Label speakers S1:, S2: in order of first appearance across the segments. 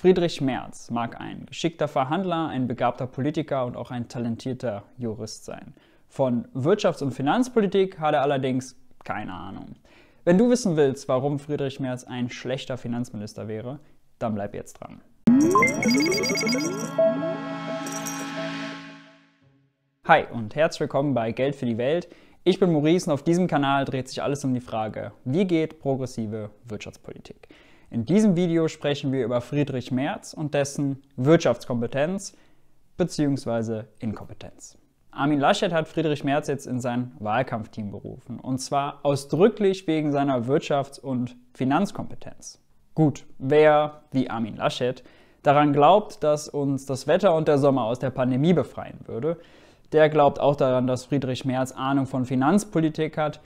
S1: Friedrich Merz mag ein geschickter Verhandler, ein begabter Politiker und auch ein talentierter Jurist sein. Von Wirtschafts- und Finanzpolitik hat er allerdings keine Ahnung. Wenn du wissen willst, warum Friedrich Merz ein schlechter Finanzminister wäre, dann bleib jetzt dran. Hi und herzlich willkommen bei Geld für die Welt. Ich bin Maurice und auf diesem Kanal dreht sich alles um die Frage, wie geht progressive Wirtschaftspolitik? In diesem Video sprechen wir über Friedrich Merz und dessen Wirtschaftskompetenz bzw. Inkompetenz. Armin Laschet hat Friedrich Merz jetzt in sein Wahlkampfteam berufen, und zwar ausdrücklich wegen seiner Wirtschafts- und Finanzkompetenz. Gut, wer, wie Armin Laschet, daran glaubt, dass uns das Wetter und der Sommer aus der Pandemie befreien würde, der glaubt auch daran, dass Friedrich Merz Ahnung von Finanzpolitik hat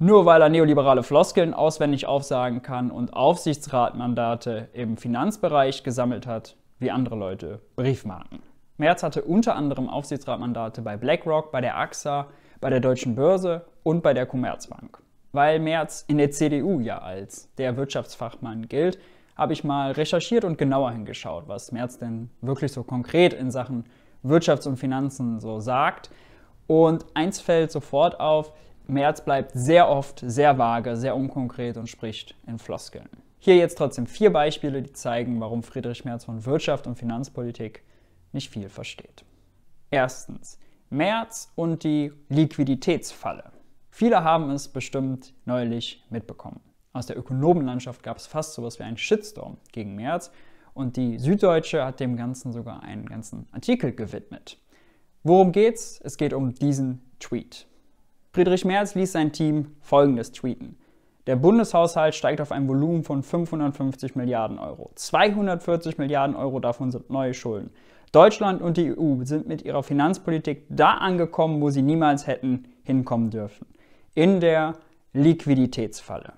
S1: nur weil er neoliberale Floskeln auswendig aufsagen kann und Aufsichtsratmandate im Finanzbereich gesammelt hat, wie andere Leute Briefmarken. Merz hatte unter anderem Aufsichtsratmandate bei BlackRock, bei der AXA, bei der Deutschen Börse und bei der Commerzbank. Weil Merz in der CDU ja als der Wirtschaftsfachmann gilt, habe ich mal recherchiert und genauer hingeschaut, was Merz denn wirklich so konkret in Sachen Wirtschafts- und Finanzen so sagt. Und eins fällt sofort auf, Merz bleibt sehr oft sehr vage, sehr unkonkret und spricht in Floskeln. Hier jetzt trotzdem vier Beispiele, die zeigen, warum Friedrich Merz von Wirtschaft und Finanzpolitik nicht viel versteht. Erstens, Merz und die Liquiditätsfalle. Viele haben es bestimmt neulich mitbekommen. Aus der Ökonomenlandschaft gab es fast so etwas wie einen Shitstorm gegen Merz und die Süddeutsche hat dem Ganzen sogar einen ganzen Artikel gewidmet. Worum geht's? Es geht um diesen Tweet. Friedrich Merz ließ sein Team folgendes tweeten. Der Bundeshaushalt steigt auf ein Volumen von 550 Milliarden Euro. 240 Milliarden Euro davon sind neue Schulden. Deutschland und die EU sind mit ihrer Finanzpolitik da angekommen, wo sie niemals hätten hinkommen dürfen. In der Liquiditätsfalle.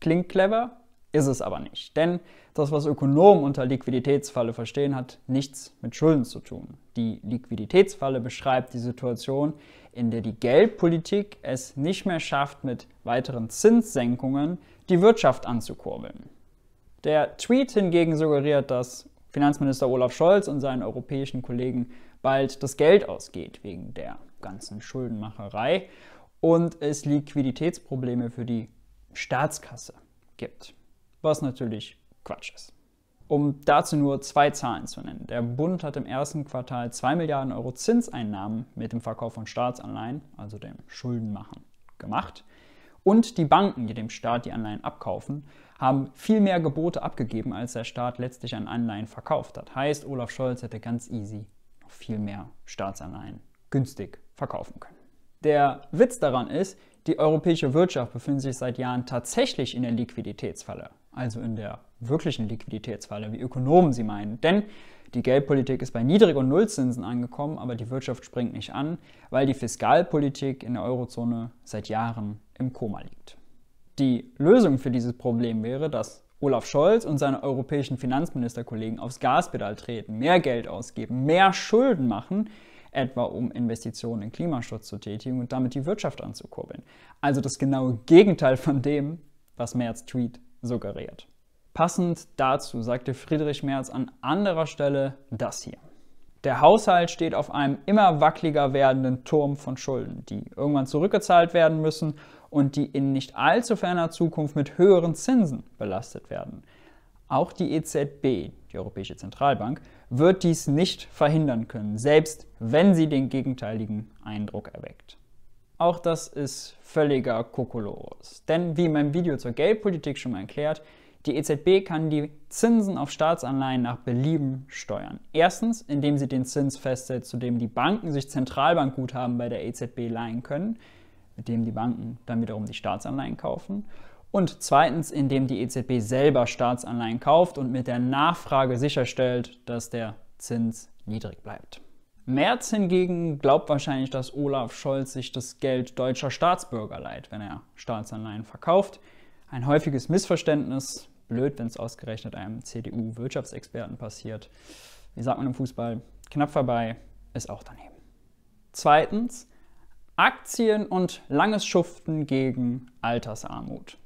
S1: Klingt clever, ist es aber nicht. Denn das, was Ökonomen unter Liquiditätsfalle verstehen, hat nichts mit Schulden zu tun. Die Liquiditätsfalle beschreibt die Situation, in der die Geldpolitik es nicht mehr schafft, mit weiteren Zinssenkungen die Wirtschaft anzukurbeln. Der Tweet hingegen suggeriert, dass Finanzminister Olaf Scholz und seinen europäischen Kollegen bald das Geld ausgeht wegen der ganzen Schuldenmacherei und es Liquiditätsprobleme für die Staatskasse gibt was natürlich Quatsch ist. Um dazu nur zwei Zahlen zu nennen. Der Bund hat im ersten Quartal 2 Milliarden Euro Zinseinnahmen mit dem Verkauf von Staatsanleihen, also dem Schuldenmachen, gemacht. Und die Banken, die dem Staat die Anleihen abkaufen, haben viel mehr Gebote abgegeben, als der Staat letztlich an Anleihen verkauft hat. Heißt, Olaf Scholz hätte ganz easy noch viel mehr Staatsanleihen günstig verkaufen können. Der Witz daran ist, die europäische Wirtschaft befindet sich seit Jahren tatsächlich in der Liquiditätsfalle also in der wirklichen Liquiditätsfalle, wie Ökonomen sie meinen. Denn die Geldpolitik ist bei Niedrig- und Nullzinsen angekommen, aber die Wirtschaft springt nicht an, weil die Fiskalpolitik in der Eurozone seit Jahren im Koma liegt. Die Lösung für dieses Problem wäre, dass Olaf Scholz und seine europäischen Finanzministerkollegen aufs Gaspedal treten, mehr Geld ausgeben, mehr Schulden machen, etwa um Investitionen in Klimaschutz zu tätigen und damit die Wirtschaft anzukurbeln. Also das genaue Gegenteil von dem, was Merz Tweet suggeriert. Passend dazu sagte Friedrich Merz an anderer Stelle das hier. Der Haushalt steht auf einem immer wackeliger werdenden Turm von Schulden, die irgendwann zurückgezahlt werden müssen und die in nicht allzu ferner Zukunft mit höheren Zinsen belastet werden. Auch die EZB, die Europäische Zentralbank, wird dies nicht verhindern können, selbst wenn sie den gegenteiligen Eindruck erweckt. Auch das ist völliger Kokolores. Denn wie in meinem Video zur Geldpolitik schon mal erklärt, die EZB kann die Zinsen auf Staatsanleihen nach Belieben steuern. Erstens, indem sie den Zins festsetzt, zu dem die Banken sich Zentralbankguthaben bei der EZB leihen können, mit dem die Banken dann wiederum die Staatsanleihen kaufen. Und zweitens, indem die EZB selber Staatsanleihen kauft und mit der Nachfrage sicherstellt, dass der Zins niedrig bleibt. Merz hingegen glaubt wahrscheinlich, dass Olaf Scholz sich das Geld deutscher Staatsbürger leiht, wenn er Staatsanleihen verkauft. Ein häufiges Missverständnis. Blöd, wenn es ausgerechnet einem CDU-Wirtschaftsexperten passiert. Wie sagt man im Fußball? Knapp vorbei, ist auch daneben. Zweitens, Aktien und langes Schuften gegen Altersarmut.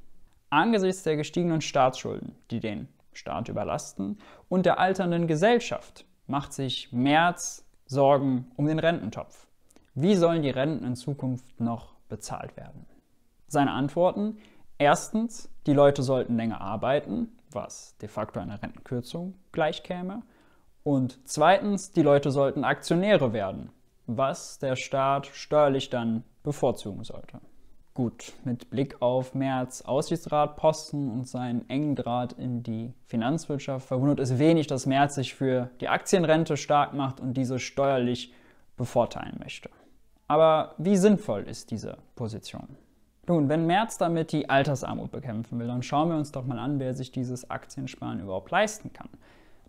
S1: Angesichts der gestiegenen Staatsschulden, die den Staat überlasten, und der alternden Gesellschaft macht sich Merz Sorgen um den Rententopf. Wie sollen die Renten in Zukunft noch bezahlt werden? Seine Antworten, erstens, die Leute sollten länger arbeiten, was de facto einer Rentenkürzung gleichkäme. Und zweitens, die Leute sollten Aktionäre werden, was der Staat steuerlich dann bevorzugen sollte. Gut, mit Blick auf Merz Aussichtsratposten und seinen engen Draht in die Finanzwirtschaft verwundert es wenig, dass Merz sich für die Aktienrente stark macht und diese steuerlich bevorteilen möchte. Aber wie sinnvoll ist diese Position? Nun, wenn Merz damit die Altersarmut bekämpfen will, dann schauen wir uns doch mal an, wer sich dieses Aktiensparen überhaupt leisten kann.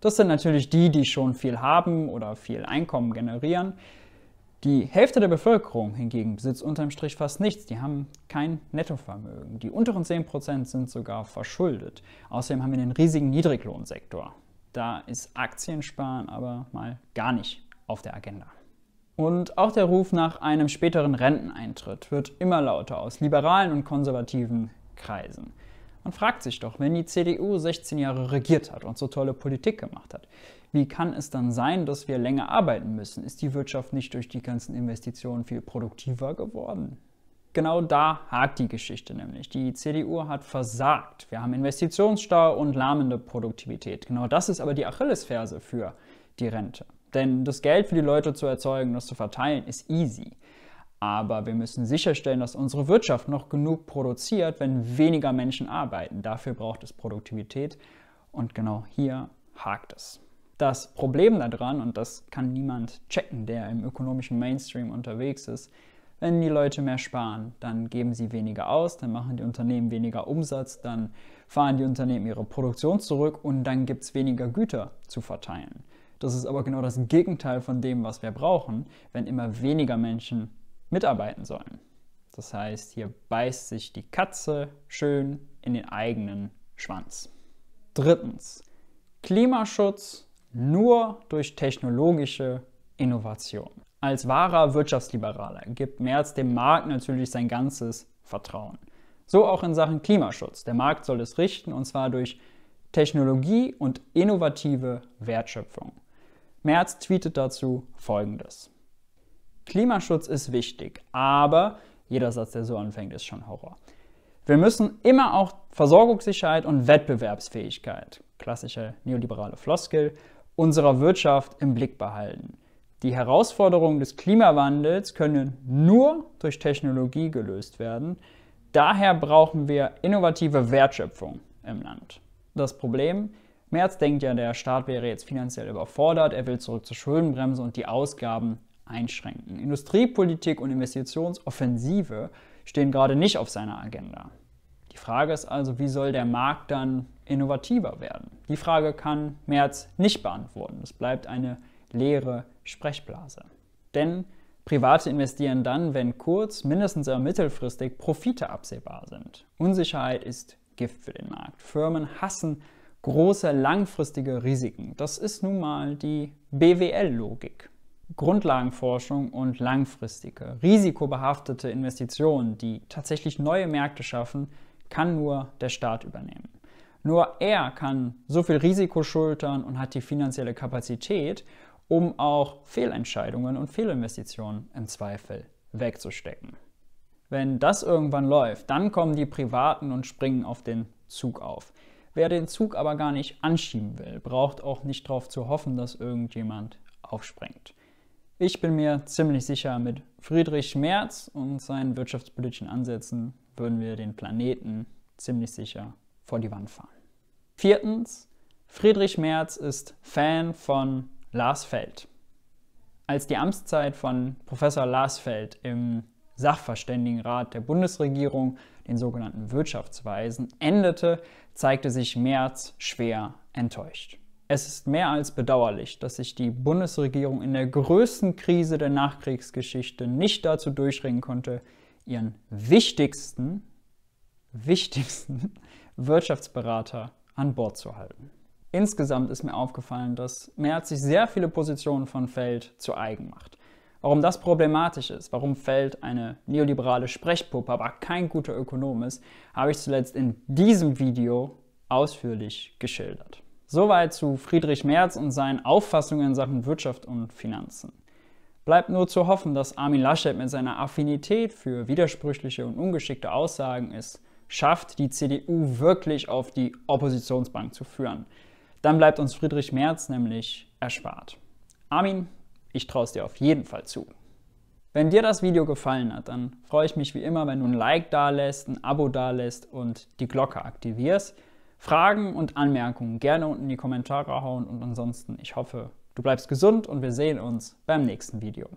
S1: Das sind natürlich die, die schon viel haben oder viel Einkommen generieren. Die Hälfte der Bevölkerung hingegen besitzt unterm Strich fast nichts. Die haben kein Nettovermögen. Die unteren 10% sind sogar verschuldet. Außerdem haben wir den riesigen Niedriglohnsektor. Da ist Aktiensparen aber mal gar nicht auf der Agenda. Und auch der Ruf nach einem späteren Renteneintritt wird immer lauter aus liberalen und konservativen Kreisen. Man fragt sich doch, wenn die CDU 16 Jahre regiert hat und so tolle Politik gemacht hat, wie kann es dann sein, dass wir länger arbeiten müssen? Ist die Wirtschaft nicht durch die ganzen Investitionen viel produktiver geworden? Genau da hakt die Geschichte nämlich. Die CDU hat versagt. Wir haben Investitionsstau und lahmende Produktivität. Genau das ist aber die Achillesferse für die Rente. Denn das Geld für die Leute zu erzeugen, das zu verteilen, ist easy. Aber wir müssen sicherstellen, dass unsere Wirtschaft noch genug produziert, wenn weniger Menschen arbeiten. Dafür braucht es Produktivität. Und genau hier hakt es. Das Problem daran, und das kann niemand checken, der im ökonomischen Mainstream unterwegs ist, wenn die Leute mehr sparen, dann geben sie weniger aus, dann machen die Unternehmen weniger Umsatz, dann fahren die Unternehmen ihre Produktion zurück und dann gibt es weniger Güter zu verteilen. Das ist aber genau das Gegenteil von dem, was wir brauchen, wenn immer weniger Menschen mitarbeiten sollen. Das heißt, hier beißt sich die Katze schön in den eigenen Schwanz. Drittens, Klimaschutz nur durch technologische Innovation. Als wahrer Wirtschaftsliberaler gibt Merz dem Markt natürlich sein ganzes Vertrauen. So auch in Sachen Klimaschutz. Der Markt soll es richten und zwar durch Technologie und innovative Wertschöpfung. Merz tweetet dazu folgendes: Klimaschutz ist wichtig, aber jeder Satz, der so anfängt, ist schon Horror. Wir müssen immer auch Versorgungssicherheit und Wettbewerbsfähigkeit, klassische neoliberale Floskel, unserer Wirtschaft im Blick behalten. Die Herausforderungen des Klimawandels können nur durch Technologie gelöst werden. Daher brauchen wir innovative Wertschöpfung im Land. Das Problem, Merz denkt ja, der Staat wäre jetzt finanziell überfordert, er will zurück zur Schuldenbremse und die Ausgaben einschränken. Industriepolitik und Investitionsoffensive stehen gerade nicht auf seiner Agenda. Die Frage ist also, wie soll der Markt dann innovativer werden? Die Frage kann Merz nicht beantworten. Es bleibt eine leere Sprechblase. Denn Private investieren dann, wenn kurz-, mindestens aber mittelfristig Profite absehbar sind. Unsicherheit ist Gift für den Markt. Firmen hassen große langfristige Risiken. Das ist nun mal die BWL-Logik. Grundlagenforschung und langfristige, risikobehaftete Investitionen, die tatsächlich neue Märkte schaffen, kann nur der Staat übernehmen. Nur er kann so viel Risiko schultern und hat die finanzielle Kapazität, um auch Fehlentscheidungen und Fehlinvestitionen im Zweifel wegzustecken. Wenn das irgendwann läuft, dann kommen die Privaten und springen auf den Zug auf. Wer den Zug aber gar nicht anschieben will, braucht auch nicht darauf zu hoffen, dass irgendjemand aufspringt. Ich bin mir ziemlich sicher, mit Friedrich Merz und seinen wirtschaftspolitischen Ansätzen würden wir den Planeten ziemlich sicher vor die Wand fahren. Viertens, Friedrich Merz ist Fan von Lars Feld. Als die Amtszeit von Professor Lars Feld im Sachverständigenrat der Bundesregierung, den sogenannten Wirtschaftsweisen, endete, zeigte sich Merz schwer enttäuscht. Es ist mehr als bedauerlich, dass sich die Bundesregierung in der größten Krise der Nachkriegsgeschichte nicht dazu durchringen konnte, ihren wichtigsten, wichtigsten Wirtschaftsberater an Bord zu halten. Insgesamt ist mir aufgefallen, dass Merz sich sehr viele Positionen von Feld zu eigen macht. Warum das problematisch ist, warum Feld eine neoliberale Sprechpuppe, aber kein guter Ökonom ist, habe ich zuletzt in diesem Video ausführlich geschildert. Soweit zu Friedrich Merz und seinen Auffassungen in Sachen Wirtschaft und Finanzen. Bleibt nur zu hoffen, dass Armin Laschet mit seiner Affinität für widersprüchliche und ungeschickte Aussagen es schafft, die CDU wirklich auf die Oppositionsbank zu führen. Dann bleibt uns Friedrich Merz nämlich erspart. Armin, ich traue es dir auf jeden Fall zu. Wenn dir das Video gefallen hat, dann freue ich mich wie immer, wenn du ein Like da lässt, ein Abo da lässt und die Glocke aktivierst. Fragen und Anmerkungen gerne unten in die Kommentare hauen und ansonsten, ich hoffe, du bleibst gesund und wir sehen uns beim nächsten Video.